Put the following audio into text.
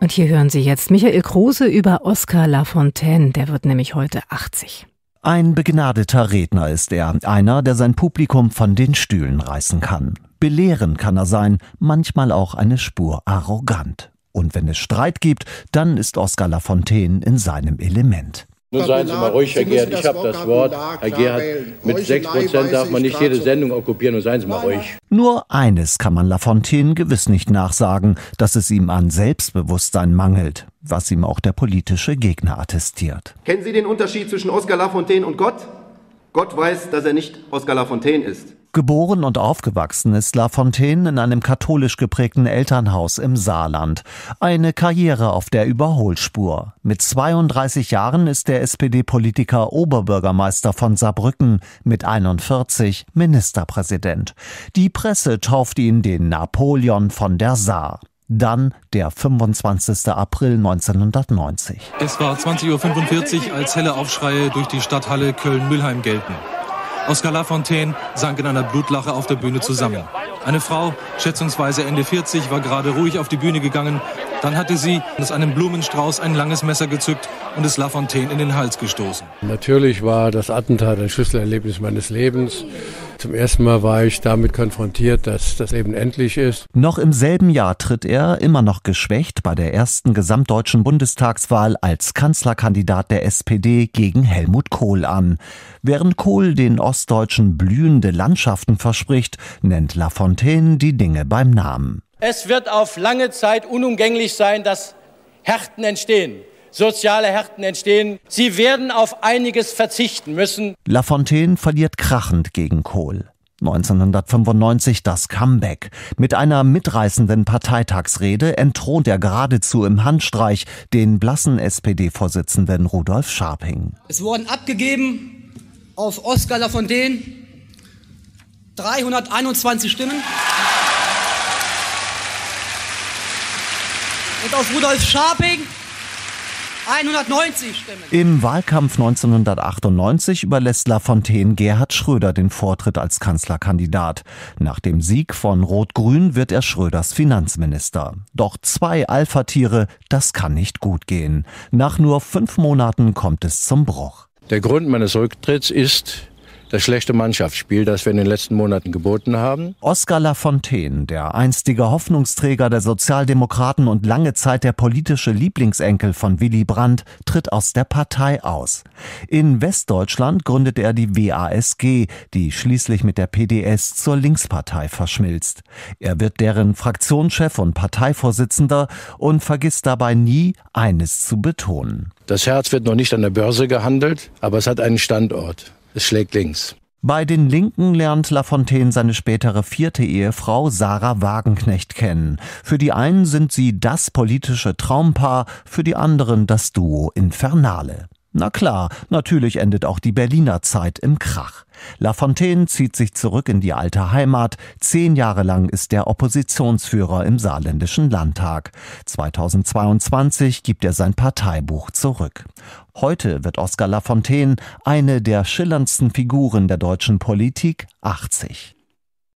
Und hier hören Sie jetzt Michael Kruse über Oscar Lafontaine, der wird nämlich heute 80. Ein begnadeter Redner ist er, einer, der sein Publikum von den Stühlen reißen kann. Belehren kann er sein, manchmal auch eine Spur arrogant. Und wenn es Streit gibt, dann ist Oscar Lafontaine in seinem Element. Nun seien Sie mal ruhig, Herr Gerd. Ich habe das Wort. Herr Gerd, mit 6% darf man nicht jede Sendung okkupieren. Nun seien Sie mal ruhig. Nur eines kann man Lafontaine gewiss nicht nachsagen, dass es ihm an Selbstbewusstsein mangelt, was ihm auch der politische Gegner attestiert. Kennen Sie den Unterschied zwischen Oscar Lafontaine und Gott? Gott weiß, dass er nicht Oscar Lafontaine ist. Geboren und aufgewachsen ist Lafontaine in einem katholisch geprägten Elternhaus im Saarland. Eine Karriere auf der Überholspur. Mit 32 Jahren ist der SPD-Politiker Oberbürgermeister von Saarbrücken, mit 41 Ministerpräsident. Die Presse tauft ihn den Napoleon von der Saar. Dann der 25. April 1990. Es war 20.45 Uhr, als helle Aufschreie durch die Stadthalle Köln-Mülheim gelten. Oscar Lafontaine sank in einer Blutlache auf der Bühne zusammen. Eine Frau, schätzungsweise Ende 40, war gerade ruhig auf die Bühne gegangen. Dann hatte sie aus einem Blumenstrauß ein langes Messer gezückt und es Lafontaine in den Hals gestoßen. Natürlich war das Attentat ein Schlüsselerlebnis meines Lebens. Zum ersten Mal war ich damit konfrontiert, dass das eben endlich ist. Noch im selben Jahr tritt er, immer noch geschwächt, bei der ersten gesamtdeutschen Bundestagswahl als Kanzlerkandidat der SPD gegen Helmut Kohl an. Während Kohl den Ostdeutschen blühende Landschaften verspricht, nennt Lafontaine die Dinge beim Namen. Es wird auf lange Zeit unumgänglich sein, dass Härten entstehen soziale Härten entstehen. Sie werden auf einiges verzichten müssen. Lafontaine verliert krachend gegen Kohl. 1995 das Comeback. Mit einer mitreißenden Parteitagsrede entthront er geradezu im Handstreich den blassen SPD-Vorsitzenden Rudolf Scharping. Es wurden abgegeben auf Oskar Lafontaine 321 Stimmen. Und auf Rudolf Scharping 190 Stimmen. Im Wahlkampf 1998 überlässt Lafontaine Gerhard Schröder den Vortritt als Kanzlerkandidat. Nach dem Sieg von Rot-Grün wird er Schröders Finanzminister. Doch zwei Alpha-Tiere, das kann nicht gut gehen. Nach nur fünf Monaten kommt es zum Bruch. Der Grund meines Rücktritts ist, das schlechte Mannschaftsspiel, das wir in den letzten Monaten geboten haben. Oskar Lafontaine, der einstige Hoffnungsträger der Sozialdemokraten und lange Zeit der politische Lieblingsenkel von Willy Brandt, tritt aus der Partei aus. In Westdeutschland gründet er die WASG, die schließlich mit der PDS zur Linkspartei verschmilzt. Er wird deren Fraktionschef und Parteivorsitzender und vergisst dabei nie, eines zu betonen. Das Herz wird noch nicht an der Börse gehandelt, aber es hat einen Standort es schlägt links. Bei den Linken lernt Lafontaine seine spätere vierte Ehefrau Sarah Wagenknecht kennen. Für die einen sind sie das politische Traumpaar, für die anderen das Duo Infernale. Na klar, natürlich endet auch die Berliner Zeit im Krach. Lafontaine zieht sich zurück in die alte Heimat. Zehn Jahre lang ist er Oppositionsführer im saarländischen Landtag. 2022 gibt er sein Parteibuch zurück. Heute wird Oskar Lafontaine eine der schillerndsten Figuren der deutschen Politik 80.